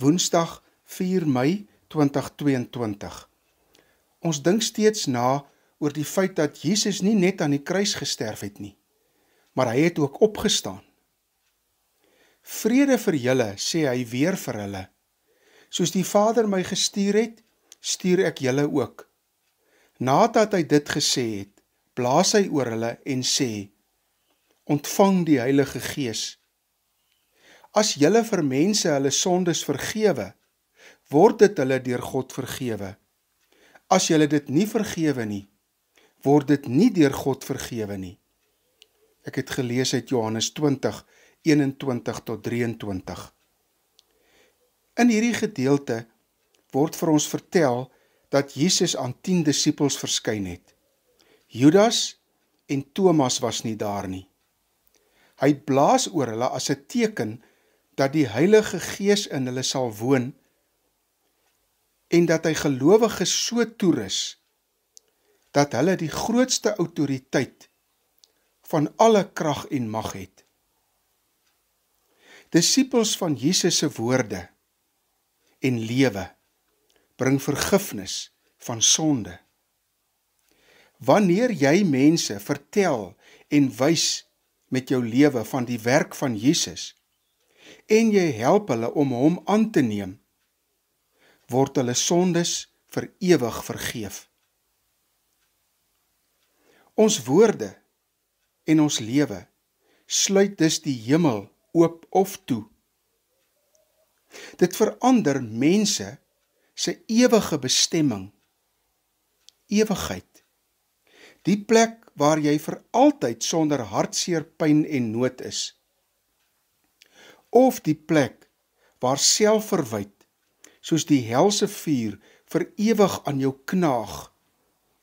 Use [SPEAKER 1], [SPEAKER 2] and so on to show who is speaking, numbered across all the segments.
[SPEAKER 1] Woensdag 4 Mei 2022. Ons dink steeds na oor die feit dat Jesus nie net aan die kruis gesterf het nie, maar hy het ook opgestaan. Vrede vir julle, sê hy weer vir hulle. Soos die Vader my gestuur het, stuur ek julle ook. Nadat hy dit gesê het, blaas hy oor hulle en sê: Ontvang die Heilige Gees. As julle vir mense hulle sondes vergewe, word dit hulle deur God vergewe. As julle dit nie vergewe nie, word dit nie deur God vergewe nie. Ek het gelees uit Johannes 20:21 tot 23. In hierdie gedeelte word vir ons vertel dat Jesus aan 10 disippels verskyn het. Judas en Thomas was nie daar nie. Hy blaas oor hulle as 'n teken dat die Heilige Gees in hulle sal woon en dat hy gelowiges so toerus dat hulle die grootste autoriteit van alle krag en mag het. Disippels van Jesus se woorde en lewe bring vergifnis van sonde. Wanneer jy mense vertel en wys met jou lewe van die werk van Jesus, en jy help hulle om hom aan te neem, word hulle sondes vir ewig vergeef. Ons woorde en ons lewe sluit dus die hemel oop of toe. Dit verander mense se ewige bestemming, ewigheid. Die plek waar jy vir altyd sonder hartseer, pyn en nood is of die plek waar selfverwyd soos die helse vuur vir ewig aan jou knaag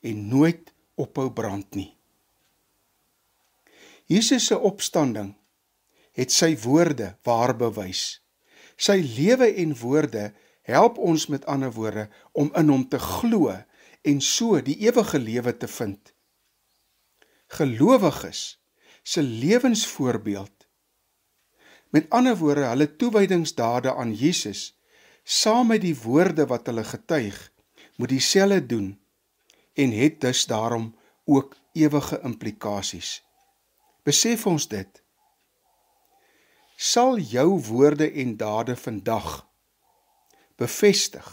[SPEAKER 1] en nooit ophou brand nie. Jesus se opstanding het sy woorde waar bewys. Sy lewe en woorde help ons met ander woorde om in hom te glo en so die ewige lewe te vind. Gelowiges se lewensvoorbeeld Met ander woorde, hulle toewydingsdade aan Jesus saam met die woorde wat hulle getuig, moet dieselfde doen en het dus daarom ook ewige implikasies. Besef ons dit. Sal jou woorde en dade vandag bevestig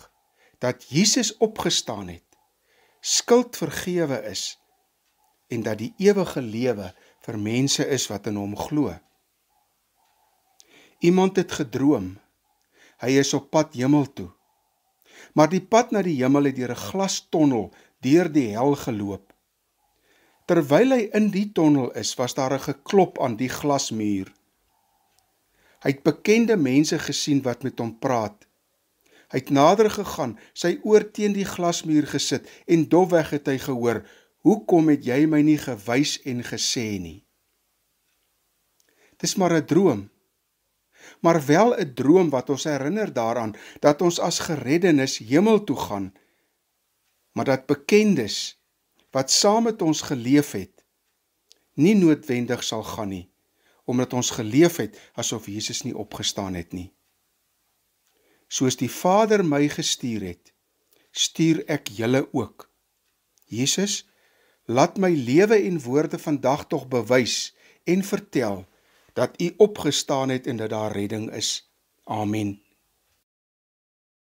[SPEAKER 1] dat Jesus opgestaan het, skuld vergewe is en dat die ewige lewe vir mense is wat in hom glo? Iemand het gedroom. Hy is op pad hemel toe. Maar die pad na die hemel het deur 'n glastonnel deur die hel geloop. Terwyl hy in die tonnel is, was daar 'n geklop aan die glasmuur. Hy het bekende mense gesien wat met hom praat. Hy het nader gegaan, sy oor teen die glasmuur gesit en dofweg het hy gehoor: "Hoekom het jy my nie gewys en gesê nie?" Dis maar 'n droom maar wel 'n droom wat ons herinner daaraan dat ons as gereddenis hemel toe gaan maar dat bekendes wat saam met ons geleef het nie noodwendig sal gaan nie omdat ons geleef het asof Jesus nie opgestaan het nie soos die Vader my gestuur het stuur ek julle ook Jesus laat my lewe en woorde vandag tog bewys en vertel dat u opgestaan het en dat daar redding is. Amen.